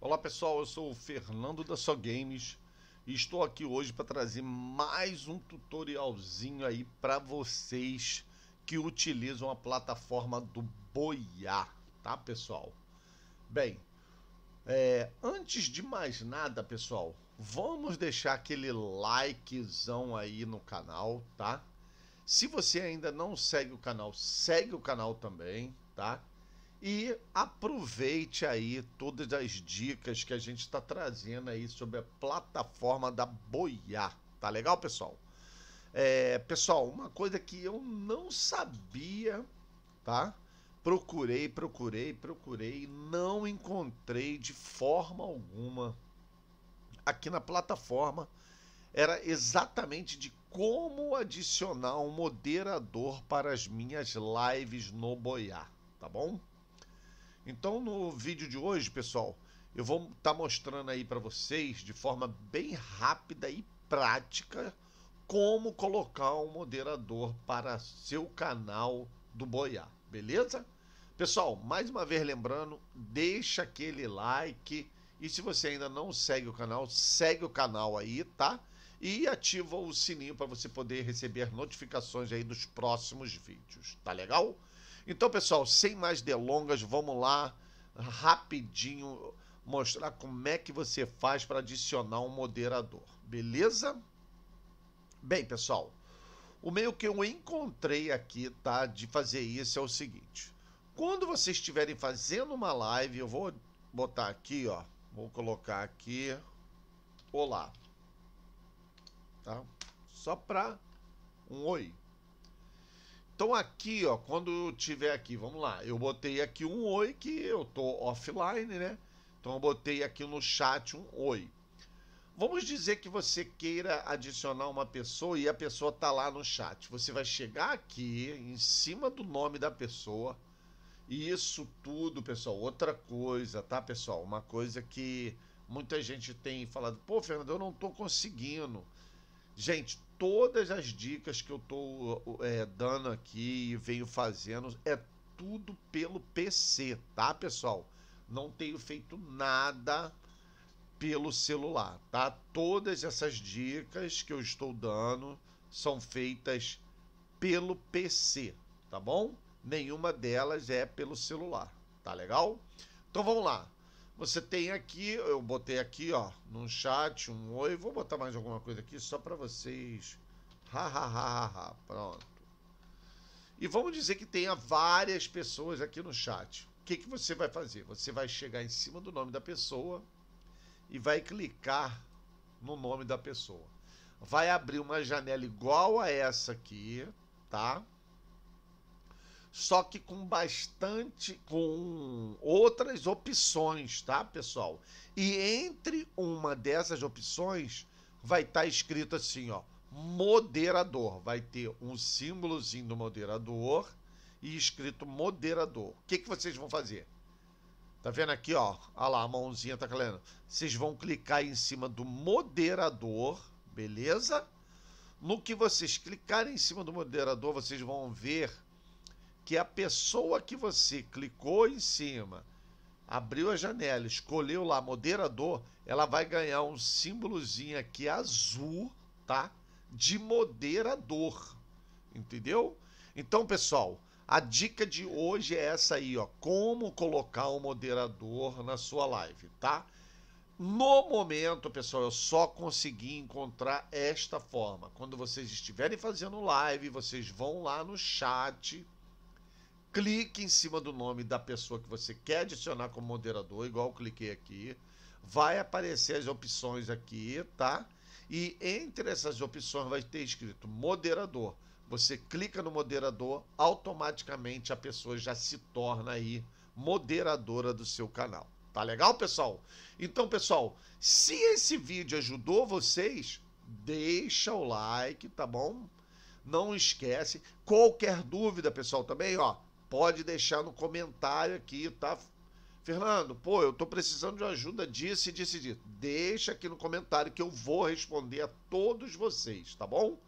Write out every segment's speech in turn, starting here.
Olá pessoal, eu sou o Fernando da Só Games e estou aqui hoje para trazer mais um tutorialzinho aí para vocês que utilizam a plataforma do Boiá, tá pessoal? Bem, é, antes de mais nada pessoal, vamos deixar aquele likezão aí no canal, tá? Se você ainda não segue o canal, segue o canal também, tá? E aproveite aí todas as dicas que a gente está trazendo aí sobre a plataforma da Boiá. Tá legal, pessoal? É, pessoal, uma coisa que eu não sabia, tá? Procurei, procurei, procurei, não encontrei de forma alguma aqui na plataforma era exatamente de como adicionar um moderador para as minhas lives no Boiá, tá bom? Então, no vídeo de hoje, pessoal, eu vou estar tá mostrando aí para vocês de forma bem rápida e prática como colocar um moderador para seu canal do Boiá, beleza? Pessoal, mais uma vez lembrando, deixa aquele like e se você ainda não segue o canal, segue o canal aí, tá? E ativa o sininho para você poder receber notificações aí dos próximos vídeos, tá legal? Então, pessoal, sem mais delongas, vamos lá rapidinho mostrar como é que você faz para adicionar um moderador, beleza? Bem, pessoal, o meio que eu encontrei aqui, tá, de fazer isso é o seguinte. Quando vocês estiverem fazendo uma live, eu vou botar aqui, ó, vou colocar aqui, olá, tá? Só para um oi. Então aqui, ó, quando tiver aqui, vamos lá, eu botei aqui um oi que eu tô offline, né? Então eu botei aqui no chat um oi. Vamos dizer que você queira adicionar uma pessoa e a pessoa tá lá no chat. Você vai chegar aqui em cima do nome da pessoa. E isso tudo, pessoal, outra coisa, tá, pessoal? Uma coisa que muita gente tem falado, pô, Fernando, eu não tô conseguindo. Gente, todas as dicas que eu estou é, dando aqui e venho fazendo é tudo pelo PC, tá, pessoal? Não tenho feito nada pelo celular, tá? Todas essas dicas que eu estou dando são feitas pelo PC, tá bom? Nenhuma delas é pelo celular, tá legal? Então vamos lá. Você tem aqui, eu botei aqui, ó, num chat, um oi. Vou botar mais alguma coisa aqui só para vocês. Ha, ha, ha, ha, ha. Pronto. E vamos dizer que tenha várias pessoas aqui no chat. O que, que você vai fazer? Você vai chegar em cima do nome da pessoa e vai clicar no nome da pessoa. Vai abrir uma janela igual a essa aqui, tá? só que com bastante com outras opções, tá, pessoal? E entre uma dessas opções vai estar tá escrito assim, ó, moderador, vai ter um símbolozinho do moderador e escrito moderador. O que que vocês vão fazer? Tá vendo aqui, ó? Olha lá, a mãozinha tá calendo. Vocês vão clicar em cima do moderador, beleza? No que vocês clicarem em cima do moderador, vocês vão ver que a pessoa que você clicou em cima, abriu a janela, escolheu lá moderador, ela vai ganhar um símbolozinho aqui azul, tá? De moderador. Entendeu? Então, pessoal, a dica de hoje é essa aí, ó, como colocar um moderador na sua live, tá? No momento, pessoal, eu só consegui encontrar esta forma. Quando vocês estiverem fazendo live, vocês vão lá no chat, clique em cima do nome da pessoa que você quer adicionar como moderador, igual eu cliquei aqui. Vai aparecer as opções aqui, tá? E entre essas opções vai ter escrito moderador. Você clica no moderador, automaticamente a pessoa já se torna aí moderadora do seu canal. Tá legal, pessoal? Então, pessoal, se esse vídeo ajudou vocês, deixa o like, tá bom? Não esquece. Qualquer dúvida, pessoal, também, ó, pode deixar no comentário aqui, tá? Fernando, pô, eu tô precisando de ajuda disso e disso e disso. Deixa aqui no comentário que eu vou responder a todos vocês, tá bom?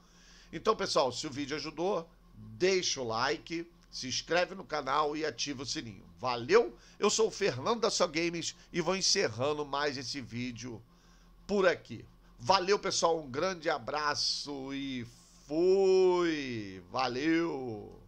Então, pessoal, se o vídeo ajudou, deixa o like, se inscreve no canal e ativa o sininho. Valeu? Eu sou o Fernando da Só Games e vou encerrando mais esse vídeo por aqui. Valeu, pessoal, um grande abraço e fui! Valeu!